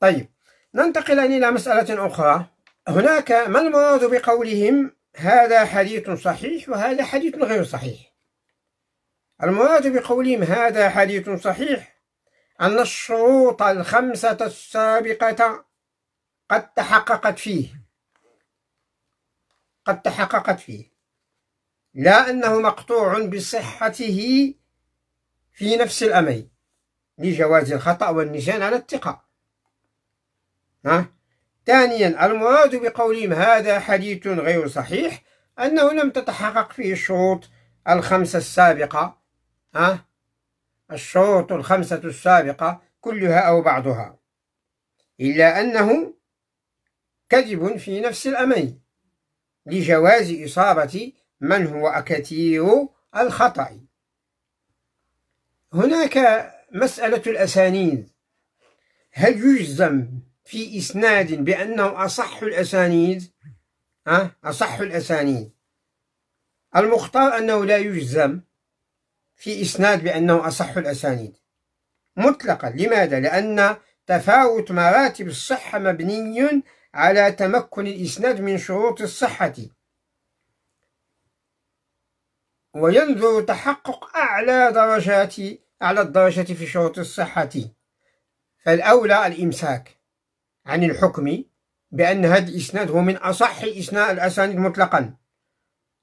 طيب ننتقل إلى مسألة أخرى هناك ما المراد بقولهم هذا حديث صحيح وهذا حديث غير صحيح المراد بقولهم هذا حديث صحيح أن الشروط الخمسة السابقة قد تحققت فيه قد تحققت فيه لا أنه مقطوع بصحته في نفس الأمر لجواز الخطأ والنسيان على الثقة ها ثانيا المراد بقولهم هذا حديث غير صحيح أنه لم تتحقق فيه الشروط الخمسة السابقة ها الشروط الخمسة السابقة كلها أو بعضها إلا أنه كذب في نفس الامي لجواز إصابة من هو كثير الخطأ هناك مسألة الأسانيد هل يجزم في إسناد بأنه أصح الأسانيد أه؟ أصح الأسانيد المختار أنه لا يجزم في إسناد بأنه أصح الأسانيد مطلقا لماذا؟ لأن تفاوت مراتب الصحة مبني على تمكن الإسناد من شروط الصحة وينظر تحقق أعلى درجات أعلى الدرجة في شروط الصحة فالأولى الإمساك عن الحكم بأن هذا الإسناد هو من أصح إسناء الأسانيد مطلقا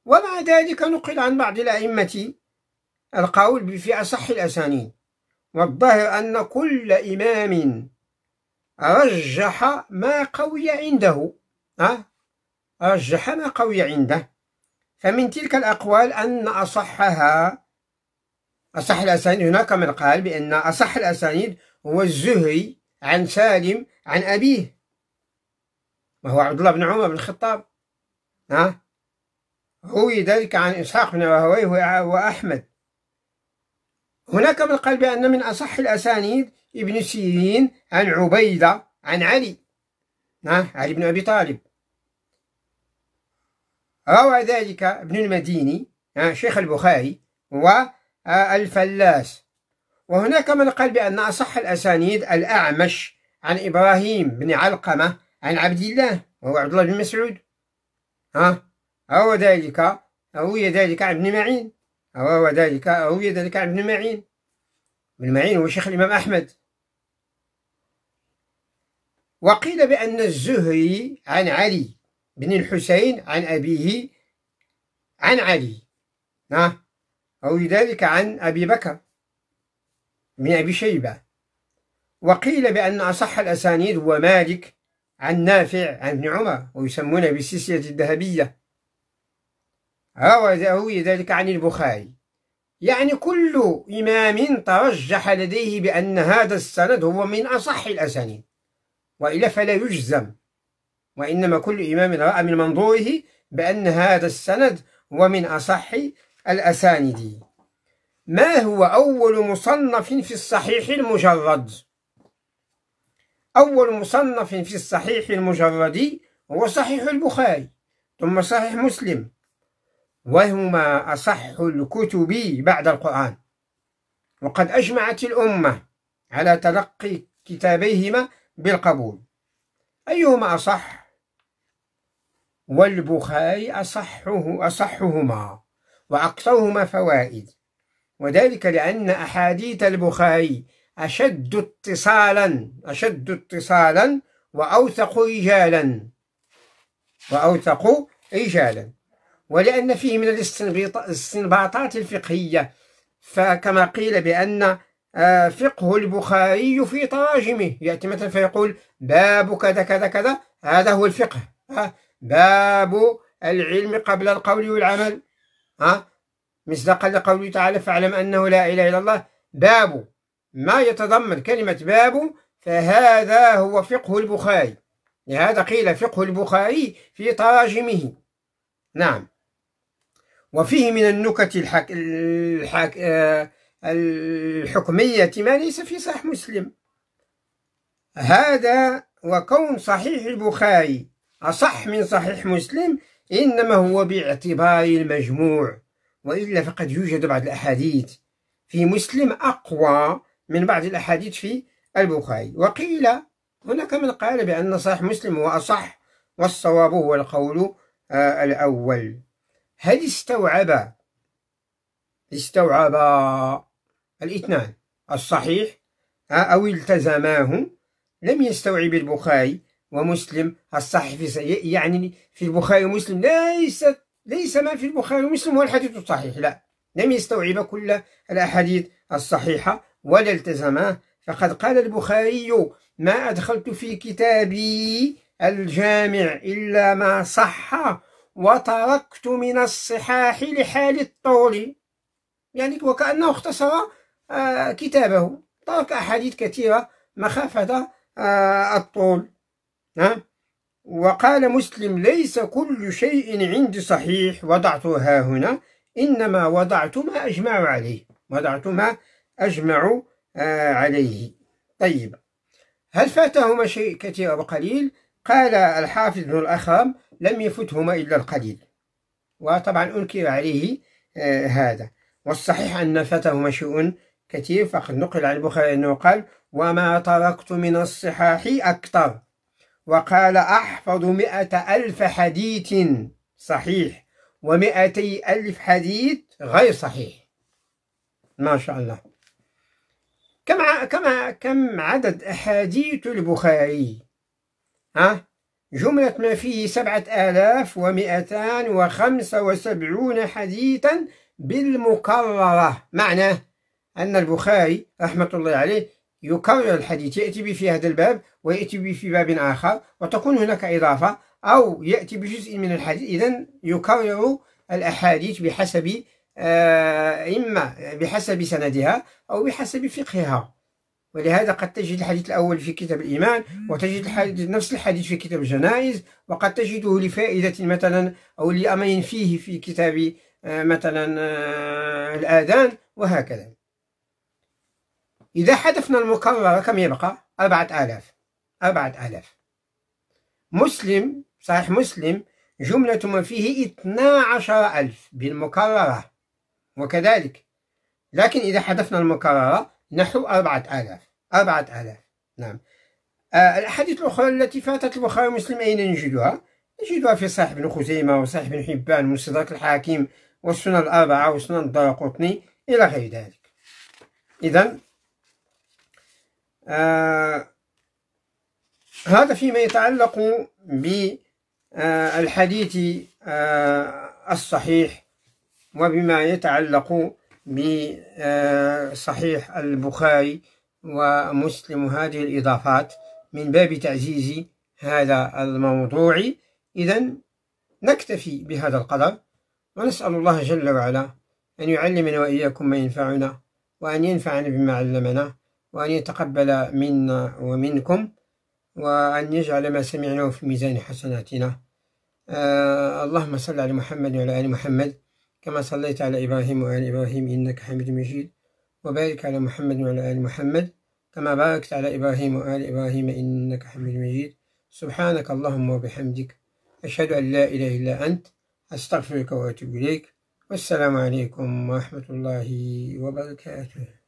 ومع ذلك نقل عن بعض الأئمة القول في أصح الأسانيد والظاهر أن كل إمام رجح ما قوي عنده أه؟ رجح ما قوي عنده فمن تلك الأقوال أن أصحها أصح الأسانيد هناك من قال بأن أصح الأسانيد هو الزهري عن سالم عن أبيه وهو عبد الله بن عمر بن الخطاب ها روي ذلك عن إسحاق بن راهويه وأحمد هناك من قال بأن من أصح الأسانيد ابن سيرين عن عبيدة عن علي ها علي بن أبي طالب روى ذلك ابن المديني شيخ البخاري والفلاس وهناك من قال بأن أصح الأسانيد الأعمش عن إبراهيم بن علقمة عن عبد الله وهو عبد الله بن مسعود ها روى ذلك روي ذلك عن ابن معين روى ذلك روي ذلك عن ابن معين ابن معين هو شيخ الإمام أحمد وقيل بأن الزهري عن علي بن الحسين عن أبيه عن علي ها روي ذلك عن أبي بكر من أبي شيبة وقيل بأن أصح الأسانيد هو مالك عن نافع عن ابن عمر ويسمونه بالسلسلة الذهبية روى ذلك عن البخاري يعني كل إمام ترجح لديه بأن هذا السند هو من أصح الأسانيد وإلا فلا يجزم وإنما كل إمام رأى من منظوره بأن هذا السند هو من أصح الأسانيد ما هو أول مصنف في الصحيح المجرد أول مصنف في الصحيح المجردي هو صحيح البخاري ثم صحيح مسلم وهما أصح الكتب بعد القرآن وقد أجمعت الأمة على تلقي كتابيهما بالقبول أيهما أصح؟ والبخاري أصحه أصحهما وأكثرهما فوائد وذلك لأن أحاديث البخاري أشد اتصالا أشد اتصالا وأوثق إجالا وأوثق إجالا ولأن فيه من الاستنباطات الفقهية فكما قيل بأن آه، فقه البخاري في تراجمه يأتي مثلا فيقول باب كذا كذا كذا هذا هو الفقه باب العلم قبل القول والعمل مصداقا لقوله تعالى فاعلم أنه لا إله إلا الله باب ما يتضمن كلمة باب فهذا هو فقه البخاري لهذا قيل فقه البخاري في تراجمه نعم وفيه من النكت الحك... الحك... آه، الحكمية ما ليس في صحيح مسلم هذا وكون صحيح البخاري أصح من صحيح مسلم إنما هو باعتبار المجموع وإلا فقد يوجد بعض الأحاديث في مسلم أقوى من بعض الأحاديث في البخاري وقيل هناك من قال بأن صحيح مسلم هو أصح والصواب هو القول آه، الأول هل استوعب استوعب الاثنان الصحيح آه، أو التزماه لم يستوعب البخاري ومسلم الصحيح في يعني في البخاري ومسلم ليس ليس ما في البخاري ومسلم هو الحديث الصحيح لا لم يستوعب كل الأحاديث الصحيحة ولا التزمه فقد قال البخاري ما أدخلت في كتابي الجامع إلا ما صح وتركت من الصحاح لحال الطول يعني وكأنه اختصر آه، كتابه ترك أحاديث كثيرة مخافة آه، الطول وقال مسلم ليس كل شيء عندي صحيح وضعتها هنا إنما وضعت ما أجمع عليه وضعت ما أجمعوا آه، عليه طيب هل فاتهما شيء كثير أو قليل قال الحافظ بن الأخام لم يفتهما إلا القليل وطبعا أنكر عليه آه، هذا والصحيح أن فاتهما شيء كثير فقد نقل عن البخاري أنه قال وما تركت من الصحاح أكثر وقال أحفظ مئة ألف حديث صحيح ومئتي ألف حديث غير صحيح ما شاء الله كم كم كم عدد أحاديث البخاري ها جملة ما فيه سبعة آلاف ومئتان وخمسة وسبعون حديثا بالمكررة معنى أن البخاري رحمة الله عليه يكرر الحديث يأتي به في هذا الباب ويأتي به في باب آخر وتكون هناك إضافة أو يأتي بجزء من الحديث إذا يكرر الأحاديث بحسب آه، إما بحسب سندها أو بحسب فقهها ولهذا قد تجد الحديث الأول في كتاب الإيمان وتجد الحديث نفس الحديث في كتاب الجنائز وقد تجده لفائدة مثلا أو لأمر فيه في كتاب آه، مثلا آه، الآذان وهكذا إذا حذفنا المكرر كم يبقى أربعة آلاف أربعة آلاف مسلم صحيح مسلم جملة ما فيه اثنا عشر ألف بالمكررة وكذلك لكن إذا حذفنا المكررة نحو أربعة آلاف أربعة آلاف نعم آه الأحاديث الأخرى التي فاتت البخاري ومسلم أين نجدها؟ نجدها في صحيح بن خزيمة وصحيح بن حبان ومستدرك الحاكم والسنن الأربعة وسنن قطني إلى غير ذلك إذا آه هذا فيما يتعلق بالحديث آه،, آه الصحيح وبما يتعلق بصحيح آه، البخاري ومسلم هذه الإضافات من باب تعزيز هذا الموضوع إذا نكتفي بهذا القدر ونسأل الله جل وعلا أن يعلمنا وإياكم ما ينفعنا وأن ينفعنا بما علمنا وأن يتقبل منا ومنكم وأن يجعل ما سمعناه في ميزان حسناتنا آه اللهم صل على محمد وعلى آل محمد كما صليت على إبراهيم وآل إبراهيم إنك حميد مجيد وبارك على محمد وعلى آل محمد كما باركت على إبراهيم وآل إبراهيم إنك حميد مجيد سبحانك اللهم وبحمدك أشهد أن لا إله إلا أنت أستغفرك وأتوب إليك والسلام عليكم ورحمة الله وبركاته